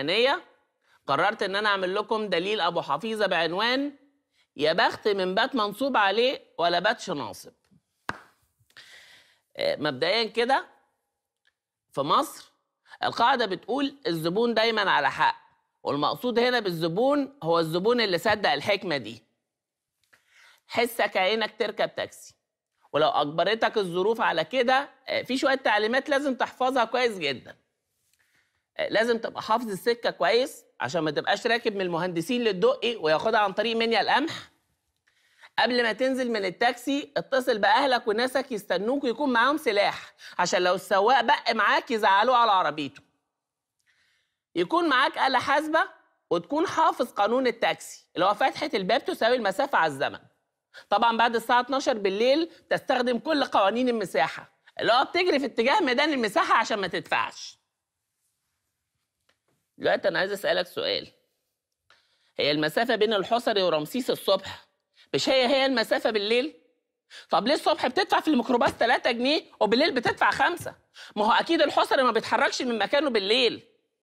الروحانيه قررت ان انا اعمل لكم دليل ابو حفيظه بعنوان يا بخت من بات منصوب عليه ولا باتش ناصب آه، مبدئيا كده في مصر القاعده بتقول الزبون دايما على حق والمقصود هنا بالزبون هو الزبون اللي صدق الحكمه دي حسك عينك تركب تاكسي ولو اجبرتك الظروف على كده آه، في شويه تعليمات لازم تحفظها كويس جدا لازم تبقى حافظ السكه كويس عشان ما تبقاش راكب من المهندسين للدقي وياخدها عن طريق منيا القمح قبل ما تنزل من التاكسي اتصل باهلك وناسك يستنوك ويكون معاهم سلاح عشان لو السواق بق معاك يزعلوه على عربيته يكون معاك آلة حاسبة وتكون حافظ قانون التاكسي اللي هو فتحة الباب تساوي المسافة على الزمن طبعا بعد الساعة 12 بالليل تستخدم كل قوانين المساحة اللي هو بتجري في اتجاه ميدان المساحة عشان ما تدفعش دلوقتي انا عايز اسالك سؤال هي المسافه بين الحصري ورمسيس الصبح مش هي هي المسافه بالليل طب ليه الصبح بتدفع في الميكروباص 3 جنيه وبالليل بتدفع 5 ما هو اكيد الحصري ما بيتحركش من مكانه بالليل